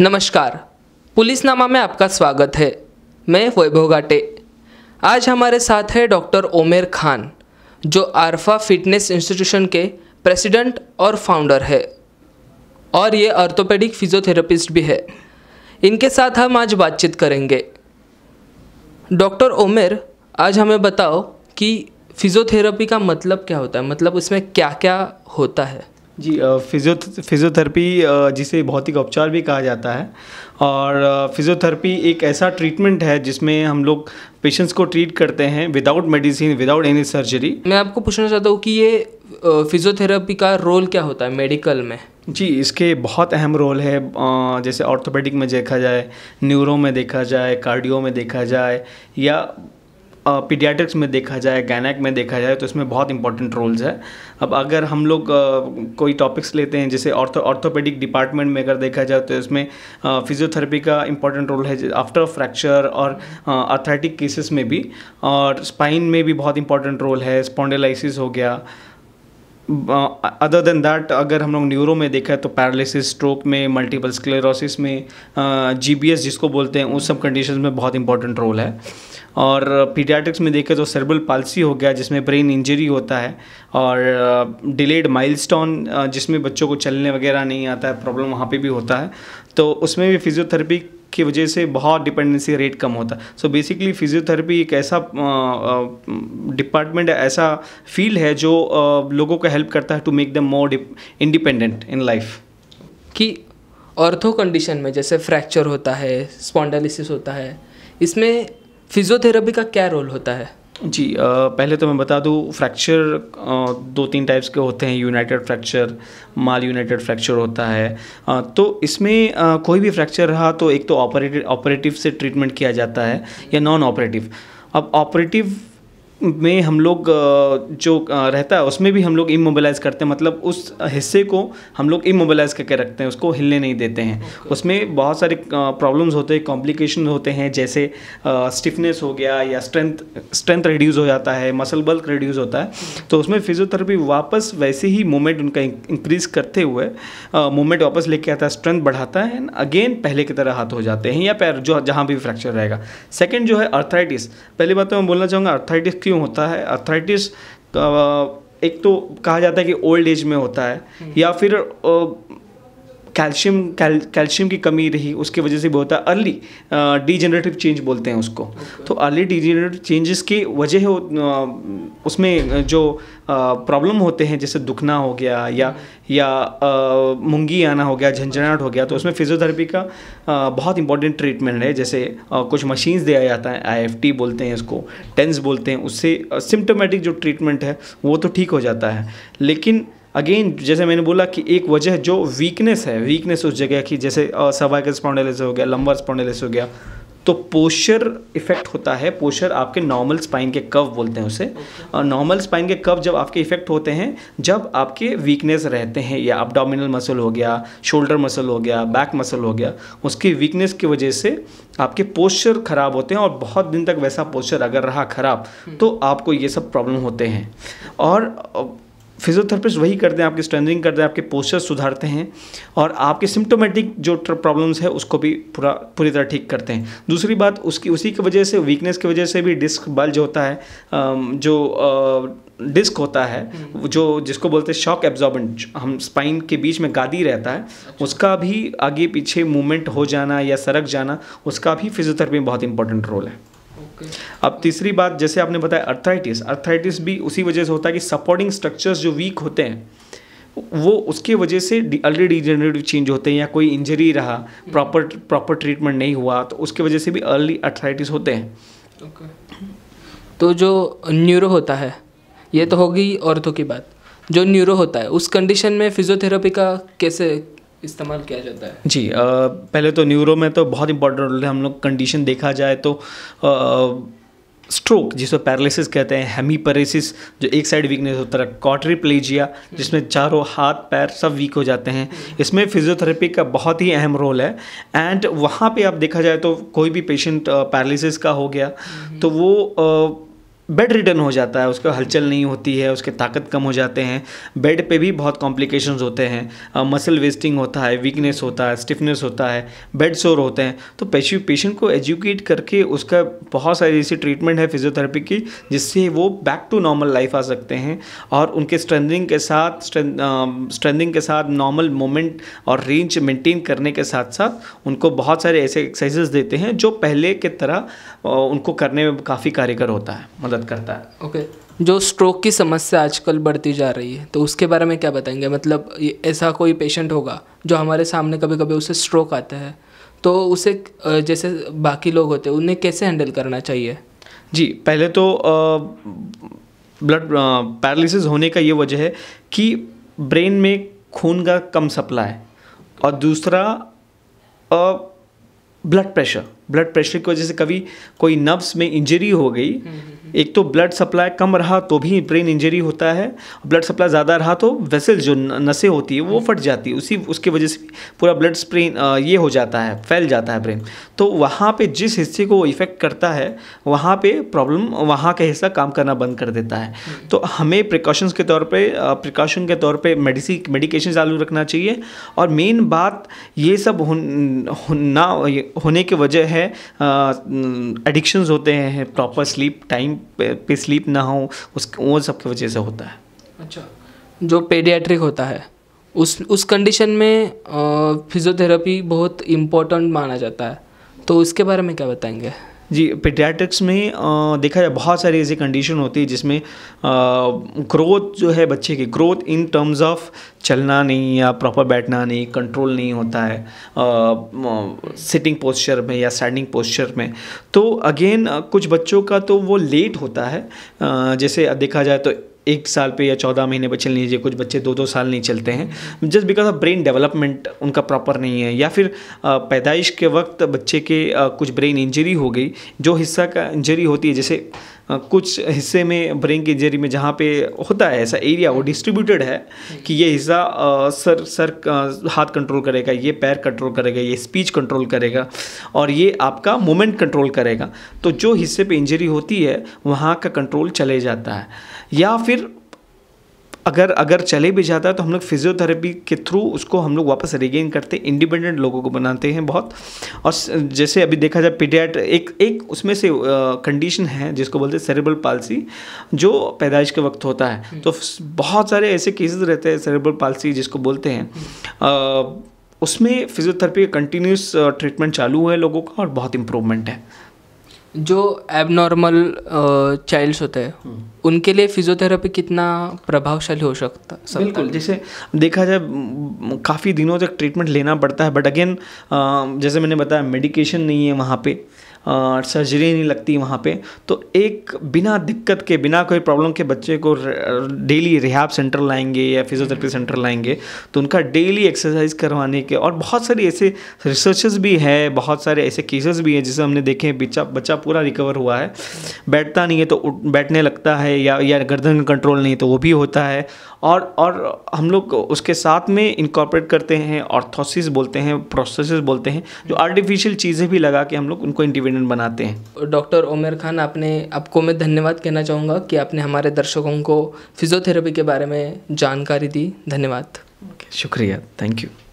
नमस्कार पुलिसनामा में आपका स्वागत है मैं वैभव घाटे आज हमारे साथ है डॉक्टर ओमेर खान जो आरफा फिटनेस इंस्टीट्यूशन के प्रेसिडेंट और फाउंडर है और ये ऑर्थोपेडिक फिजियोथेरेपिस्ट भी है इनके साथ हम आज बातचीत करेंगे डॉक्टर ओमेर आज हमें बताओ कि फिज़ियोथेरेपी का मतलब क्या होता है मतलब उसमें क्या क्या होता है जी फिजियो फिजियोथेरेपी जिसे भौतिक उपचार भी कहा जाता है और फिजियोथेरेपी एक ऐसा ट्रीटमेंट है जिसमें हम लोग पेशेंट्स को ट्रीट करते हैं without medicine without any surgery मैं आपको पूछना चाहता हूँ कि ये फिजियोथेरेपी का रोल क्या होता है मेडिकल में जी इसके बहुत अहम रोल है जैसे ऑर्थोपेडिक में देखा जाए न्यूरो में देखा जाए कार्डियो में देखा जाए या पीडियाट्रिक्स में देखा जाए गैनक में देखा जाए तो इसमें बहुत इंपॉर्टेंट रोल्स है अब अगर हम लोग कोई टॉपिक्स लेते हैं जैसे ऑर्थोपेडिक डिपार्टमेंट में अगर देखा जाए तो इसमें फिजियोथेरेपी का इंपॉर्टेंट रोल है आफ्टर फ्रैक्चर और अर्थराइटिक केसेस में भी और स्पाइन में भी बहुत इंपॉर्टेंट रोल है स्पॉन्डेलाइसिस हो गया अदर देन दैट अगर हम लोग न्यूरो में देखा है तो पैरालिसिस स्ट्रोक में मल्टीपल स्क्लेरोसिस में जी uh, जिसको बोलते हैं उस सब कंडीशन में बहुत इंपॉर्टेंट रोल है और पीडियाट्रिक्स में देखें तो सर्बल पालसी हो गया जिसमें ब्रेन इंजरी होता है और डिलेड माइल माइलस्टोन जिसमें बच्चों को चलने वगैरह नहीं आता है प्रॉब्लम वहाँ पे भी होता है तो उसमें भी फिजियोथेरेपी की वजह से बहुत डिपेंडेंसी रेट कम होता है सो बेसिकली फिजियोथेरेपी एक ऐसा डिपार्टमेंट ऐसा फील्ड है जो लोगों को हेल्प करता है to make them more independent in life कि ऑर्थो कंडीशन में जैसे फ्रैक्चर होता है स्पॉन्डालिसिस होता है इसमें फिजियोथेरेपी का क्या रोल होता है जी पहले तो मैं बता दूँ फ्रैक्चर दो तीन टाइप्स के होते हैं united fracture malunited fracture होता है तो इसमें कोई भी फ्रैक्चर रहा तो एक तो ऑपरेटिव ऑपरेटिव से ट्रीटमेंट किया जाता है या नॉन ऑपरेटिव अब ऑपरेटिव में हम लोग जो रहता है उसमें भी हम लोग इमोबलाइज़ करते हैं मतलब उस हिस्से को हम लोग इमोबलाइज़ करके रखते हैं उसको हिलने नहीं देते हैं okay. उसमें बहुत सारे प्रॉब्लम्स होते हैं कॉम्प्लिकेशन होते हैं जैसे स्टिफनेस हो गया या स्ट्रेंथ स्ट्रेंथ रिड्यूज़ हो जाता है मसल बल्क रिड्यूज़ होता है hmm. तो उसमें फिजियोथेरेपी वापस वैसे ही मूवमेंट उनका इंक्रीज़ करते हुए मूवमेंट वापस लेके आता है स्ट्रेंथ बढ़ाता है एंड अगेन पहले की तरह हाथ हो जाते हैं या पैर जो जहाँ भी फ्रैक्चर रहेगा सेकेंड जो है अर्थराइटिस पहली बात तो मैं बोलना चाहूँगा अर्थराइटिस क्यों होता है अर्थराइटिस एक तो कहा जाता है कि ओल्ड एज में होता है हम्म। या फिर कैल्शियम कैल्शियम की कमी रही उसकी वजह से बहुत अर्ली डीजनरेटिव चेंज बोलते हैं उसको okay. तो अर्ली डीजनरेटिव चेंजेस की वजह हो उसमें जो प्रॉब्लम होते हैं जैसे दुखना हो गया या या मुंगी आना हो गया झंझनाहट हो गया तो उसमें फिजियोथेरेपी का बहुत इंपॉर्टेंट ट्रीटमेंट है जैसे कुछ मशीन्स दिया जाता है आई बोलते हैं इसको टेंस बोलते हैं उससे सिम्टोमेटिक जो ट्रीटमेंट है वो तो ठीक हो जाता है लेकिन अगेन जैसे मैंने बोला कि एक वजह जो वीकनेस है वीकनेस उस जगह की जैसे सर्वाइकल स्पॉन्डेलिस हो गया लंबर स्पॉन्डेलिस हो गया तो पोस्चर इफेक्ट होता है पोस्चर आपके नॉर्मल स्पाइन के कव बोलते हैं उसे नॉर्मल स्पाइन के कव जब आपके इफेक्ट होते हैं जब आपके वीकनेस रहते हैं या अपडोमिनल मसल हो गया शोल्डर मसल हो गया बैक मसल हो गया उसकी वीकनेस की वजह से आपके पोस्चर ख़राब होते हैं और बहुत दिन तक वैसा पोस्चर अगर रहा ख़राब हम्म। तो आपको ये सब प्रॉब्लम होते हैं और फिजियोथेरेपिस्ट वही करते हैं आपकी स्ट्रेंथनिंग करते हैं आपके पोस्चर सुधारते हैं और आपके सिम्टोमेटिक जो प्रॉब्लम्स है उसको भी पूरा पूरी तरह ठीक करते हैं दूसरी बात उसकी उसी की वजह से वीकनेस की वजह से भी डिस्क बल्ज होता है जो डिस्क होता है हम्म। जो जिसको बोलते हैं शॉक एब्जॉर्बेंट हम स्पाइन के बीच में गादी रहता है अच्छा। उसका भी आगे पीछे मूवमेंट हो जाना या सरक जाना उसका भी फिजियोथेरेपी में बहुत इंपॉर्टेंट रोल है okay. अब तीसरी बात जैसे आपने बताया अर्थराइटिस अर्थराइटिस भी उसी वजह से होता है कि सपोर्टिंग स्ट्रक्चर्स जो वीक होते हैं वो उसके वजह से अर्ली डिजेनरेटिव चेंज होते हैं या कोई इंजरी रहा प्रॉपर प्रॉपर ट्रीटमेंट नहीं हुआ तो उसके वजह से भी अर्ली अर्थराइटिस होते हैं okay. तो जो न्यूरो होता है ये तो होगी औरतों की बात जो न्यूरो होता है उस कंडीशन में फिजियोथेरेपी का कैसे इस्तेमाल किया जाता है जी आ, पहले तो न्यूरो में तो बहुत इंपॉर्टेंट रोल है हम लोग कंडीशन देखा जाए तो स्ट्रोक जिसको पैरालिसिस कहते हैं हेमीपेरेसिस जो एक साइड वीकनेस होता है कॉटरी प्लेजिया जिसमें चारों हाथ पैर सब वीक हो जाते हैं इसमें फिजियोथेरेपी का बहुत ही अहम रोल है एंड वहाँ पे आप देखा जाए तो कोई भी पेशेंट पैरालिसिस का हो गया तो वो आ, बेड रिटर्न हो जाता है उसका हलचल नहीं होती है उसके ताकत कम हो जाते हैं बेड पे भी बहुत कॉम्प्लिकेशंस होते हैं मसल वेस्टिंग होता है वीकनेस होता है स्टिफनेस होता है बेड शोर होते हैं तो पेशेंट पेशेंट को एजुकेट करके उसका बहुत सारी ऐसी ट्रीटमेंट है फिजियोथेरेपी की जिससे वो बैक टू नॉर्मल लाइफ आ सकते हैं और उनके स्ट्रेंथनिंग के साथ स्ट्रेंथनिंग के साथ नॉर्मल मोमेंट और रेंज मेंटेन करने के साथ साथ उनको बहुत सारे ऐसे एक्सरसाइजेस देते हैं जो पहले के तरह उनको करने में काफ़ी कारीगर होता है मतलब मदद करता है ओके okay. जो स्ट्रोक की समस्या आजकल बढ़ती जा रही है तो उसके बारे में क्या बताएंगे मतलब ऐसा कोई पेशेंट होगा जो हमारे सामने कभी कभी उसे स्ट्रोक आता है तो उसे जैसे बाकी लोग होते हैं उन्हें कैसे हैंडल करना चाहिए जी पहले तो ब्लड पैरालिसिस होने का ये वजह है कि ब्रेन में खून का कम सप्लाई और दूसरा ब्लड प्रेशर ब्लड प्रेशर की वजह से कभी कोई नर्व्स में इंजरी हो गई हम्म, हम्म। एक तो ब्लड सप्लाई कम रहा तो भी ब्रेन इंजरी होता है ब्लड सप्लाई ज़्यादा रहा तो वेसल जो नसें होती है वो हम्म। फट जाती है उसी उसकी वजह से पूरा ब्लड स्प्रेन ये हो जाता है फैल जाता है ब्रेन तो वहाँ पे जिस हिस्से को इफ़ेक्ट करता है वहाँ पे प्रॉब्लम वहाँ का हिस्सा काम करना बंद कर देता है हम्म। तो हमें प्रिकॉशंस के तौर पर प्रिकॉशन के तौर पर मेडिसी मेडिकेशन चालू रखना चाहिए और मेन बात ये सब ना होने की वजह है एडिक्शंस होते हैं प्रॉपर स्लीप टाइम पे स्लीप ना हो उस वो सब की वजह से होता है अच्छा जो पेडियाट्रिक होता है उस उस कंडीशन में फिज़ियोथेरेपी बहुत इम्पोर्टेंट माना जाता है तो उसके बारे में क्या बताएंगे जी पेडियाट्रिक्स में आ, देखा जाए बहुत सारी ऐसी कंडीशन होती है जिसमें ग्रोथ जो है बच्चे की ग्रोथ इन टर्म्स ऑफ चलना नहीं या प्रॉपर बैठना नहीं कंट्रोल नहीं होता है सिटिंग पोस्चर में या स्टैंडिंग पोस्चर में तो अगेन कुछ बच्चों का तो वो लेट होता है आ, जैसे देखा जाए तो एक साल पे या चौदह महीने पर चल लीजिए चाहिए कुछ बच्चे दो दो साल नहीं चलते हैं just because of brain development उनका प्रॉपर नहीं है या फिर पैदाइश के वक्त बच्चे के कुछ ब्रेन इंजरी हो गई जो हिस्सा का इंजरी होती है जैसे कुछ हिस्से में ब्रेन की इंजरी में जहाँ पे होता है ऐसा एरिया वो डिस्ट्रीब्यूटेड है कि ये हिस्सा सर सर हाथ कंट्रोल करेगा ये पैर कंट्रोल करेगा ये स्पीच कंट्रोल करेगा और ये आपका मोमेंट कंट्रोल करेगा तो जो हिस्से पे इंजरी होती है वहाँ का कंट्रोल चले जाता है या फिर अगर अगर चले भी जाता है तो हम लोग फिजियोथेरेपी के थ्रू उसको हम लोग वापस रिगेन करते इंडिपेंडेंट लोगों को बनाते हैं बहुत और जैसे अभी देखा जाए पीडियाट एक एक उसमें से कंडीशन है जिसको बोलते हैं सेरेबल पालसी जो पैदाइश के वक्त होता है तो बहुत सारे ऐसे केसेस रहते हैं सेरेबल पालसी जिसको बोलते हैं उसमें फिजियोथेरेपी का कंटिन्यूस ट्रीटमेंट चालू है लोगों का और बहुत इम्प्रूवमेंट है जो एबनॉर्मल चाइल्ड्स होते हैं हम्म। उनके लिए फिजियोथेरेपी कितना प्रभावशाली हो सकता है बिल्कुल जैसे देखा जाए काफ़ी दिनों तक ट्रीटमेंट लेना पड़ता है बट अगेन जैसे मैंने बताया मेडिकेशन नहीं है वहाँ पे सर्जरी नहीं लगती वहाँ पे तो एक बिना दिक्कत के बिना कोई प्रॉब्लम के बच्चे को डेली रिहाब सेंटर लाएंगे या फिजियोथेरेपी सेंटर लाएंगे तो उनका डेली एक्सरसाइज करवाने के और बहुत सारी ऐसे रिसर्चेस भी है बहुत सारे ऐसे केसेस भी हैं जिसे हमने देखे हैं बच्चा बच्चा पूरा रिकवर हुआ है बैठता नहीं है तो बैठने लगता है या या गर्दन कंट्रोल नहीं तो वो भी होता है और और हम लोग उसके साथ में इनकॉपरेट करते हैं ऑर्थोसिस बोलते हैं प्रोसेस बोलते हैं जो आर्टिफिशियल चीज़ें भी लगा के हम लोग उनको इंडिविजुअल ओपिनियन बनाते हैं डॉक्टर उमेर खान आपने आपको मैं धन्यवाद कहना चाहूँगा कि आपने हमारे दर्शकों को फिजियोथेरेपी के बारे में जानकारी दी धन्यवाद शुक्रिया थैंक यू